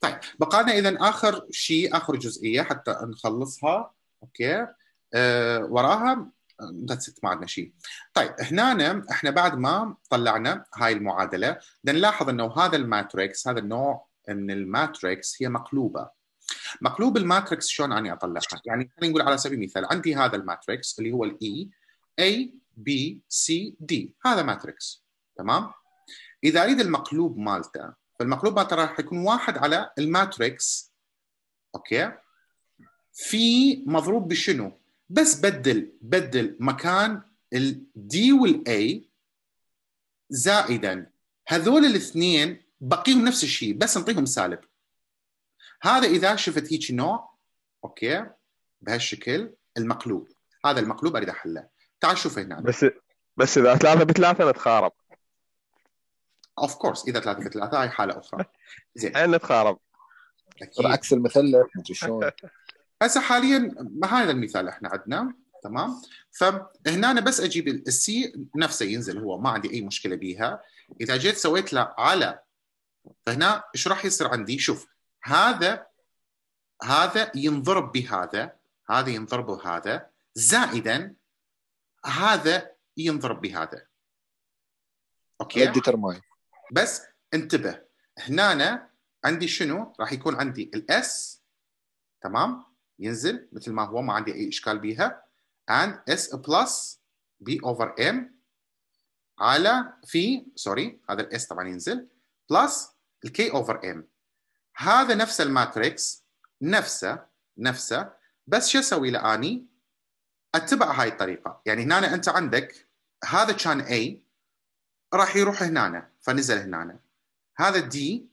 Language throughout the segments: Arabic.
طيب بقالنا اذا اخر شيء اخر جزئيه حتى نخلصها اوكي أه وراها ذاتس ما عندنا شيء. طيب هنا احنا بعد ما طلعنا هاي المعادله نلاحظ انه هذا الماتريكس هذا النوع من الماتريكس هي مقلوبه. مقلوب الماتريكس شلون اني اطلعها؟ يعني خلينا نقول على سبيل المثال عندي هذا الماتريكس اللي هو الاي e، A B C D هذا ماتريكس تمام؟ اذا اريد المقلوب مالته فالمقلوب ماتر راح يكون واحد على الماتريكس اوكي في مضروب بشنو بس بدل بدل مكان الدي والاي زائدا هذول الاثنين بقيهم نفس الشيء بس نعطيهم سالب هذا اذا شفت هيك نوع اوكي بهالشكل المقلوب هذا المقلوب اريد احله تعال شوف هنا بس بس اذا ثلاثه بثلاثه بتخارب اوف كورس اذا ثلاثه في ثلاثه هاي حاله اخرى زين انا نتخارب عكس المثلث شلون هسه حاليا هذا المثال احنا عندنا تمام فهنا انا بس اجيب السي نفسه ينزل هو ما عندي اي مشكله بيها اذا جيت سويت له على فهنا ايش راح يصير عندي شوف هذا هذا ينضرب بهذا هذا ينضرب بهذا زائدا هذا ينضرب بهذا اوكي ديترماين بس انتبه هنا أنا عندي شنو راح يكون عندي الاس تمام ينزل مثل ما هو ما عندي اي اشكال بيها and s plus b over m على في سوري هذا الاس طبعا ينزل plus k over m هذا نفس الماتريكس نفسه نفسه بس شو اسوي لاني اتبع هاي الطريقه يعني هنا انت عندك هذا كان A راح يروح هنا فنزل هنا هذا الدي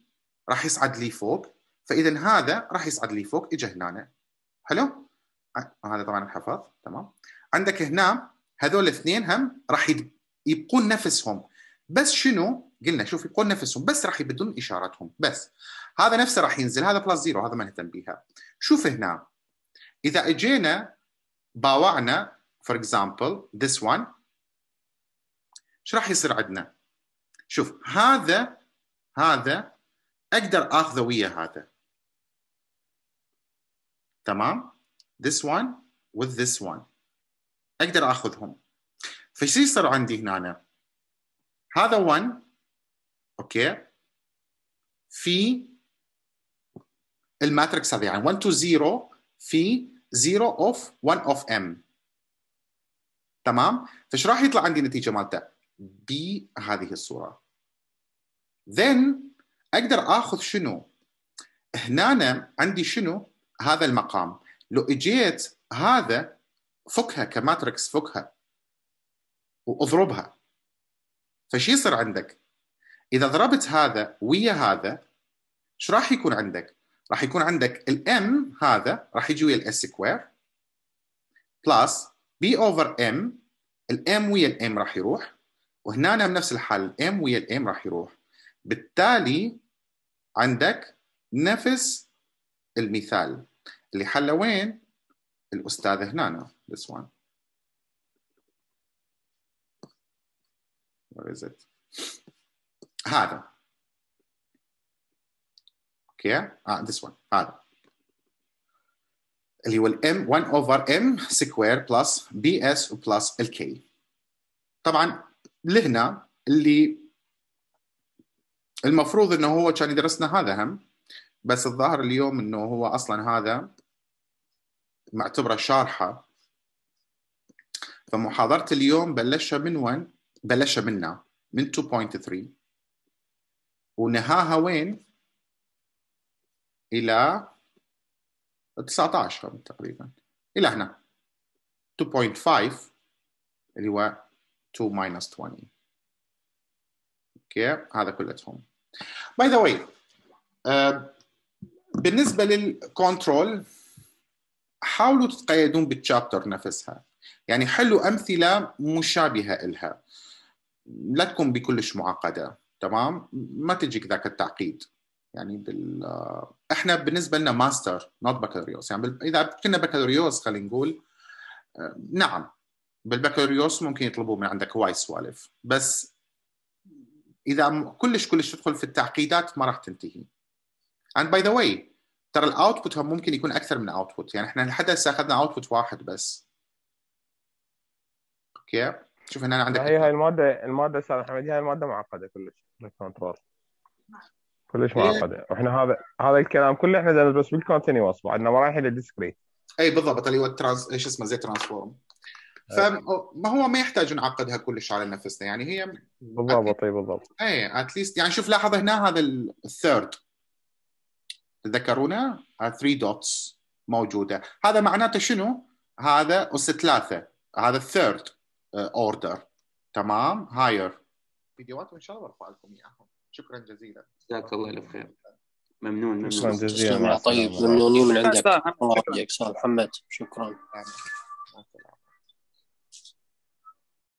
راح يصعد لي فوق فاذا هذا راح يصعد لي فوق اجى هنا حلو آه، هذا طبعا الحفظ تمام عندك هنا هذول الاثنين هم راح يبقون نفسهم بس شنو قلنا شوف يبقون نفسهم بس راح يبدون اشارتهم بس هذا نفسه راح ينزل هذا بلس زيرو هذا ما نهتم بها شوف هنا اذا اجينا باوعنا فور اكزامبل ذس وان ايش راح يصير عندنا؟ شوف هذا هذا اقدر اخذه ويا هذا تمام this one with this one اقدر اخذهم فايش يصير عندي هنا أنا؟ هذا 1 اوكي في الماتريكس هذه يعني 1 to 0 في 0 اوف 1 اوف ام تمام فايش راح يطلع عندي نتيجه مالته بهذه الصوره then اقدر اخذ شنو هنا عندي شنو هذا المقام لو اجيت هذا فكها كماتريكس فكها واضربها فش يصير عندك اذا ضربت هذا ويا هذا ايش راح يكون عندك راح يكون عندك الام هذا راح يجي ويا الاس سكوير بلس بي اوفر ام الام ويا الام راح يروح وهنا بنفس الحال الام ويا الام راح يروح بالتالي عندك نفس المثال اللي حل وين الاستاذ هنا this one where is it هذا اوكي اه this one هذا اللي هو الام 1 اوفر ام سكوير بلس بي اس بلس الكي طبعا لهنا اللي المفروض انه هو كان يدرسنا هذا هم بس الظاهر اليوم انه هو اصلا هذا معتبره شارحه فمحاضره اليوم بلشها من وين؟ بلشها منا من 2.3 ونهاها وين؟ الى 19 تقريبا الى هنا 2.5 اللي هو 2 minus 20 اوكي هذا كلتهم باي ذا واي بالنسبه للكنترول حاولوا تتقيدون بالتشابتر نفسها يعني حلوا امثله مشابهه الها. لا تكون بكلش معقده تمام ما تجيك ذاك التعقيد يعني بال uh، احنا بالنسبه لنا ماستر نوت بكالوريوس يعني اذا كنا بكالوريوس خلينا نقول uh، نعم بالبكالوريوس ممكن يطلبوا من عندك هواي سوالف بس اذا كلش كلش تدخل في التعقيدات ما راح تنتهي اند باي ذا واي ترى الاوتبوت ممكن يكون اكثر من اوتبوت يعني احنا لحد هسه اخذنا اوتبوت واحد بس اوكي شوف هنا عندك هي هاي الماده الماده استاذ محمد هاي الماده معقده كلش الكنترول كلش إيه. معقده واحنا هذا هذا الكلام كله احنا بس بالكونتينيوس بعدنا ما رايحين للديسكريت اي بالضبط اللي هو الترانس ايش اسمه زي ترانسفورم فما هو ما يحتاج نعقدها كلش على نفسنا يعني هي بالضبط اي بالضبط اي اتليست يعني شوف لاحظ هنا هذا الثيرد تذكرونه 3 آه، دوتس موجوده هذا معناته شنو هذا اس ثلاثه هذا الثيرد اوردر آه، تمام هاير فيديوهات وان شاء الله ارفع لكم اياهم شكرا جزيلا جزاك الله الف خير ممنون ممنون شكرا جزيلا طيب ممنونين من عندك الله يحفظك محمد شكرا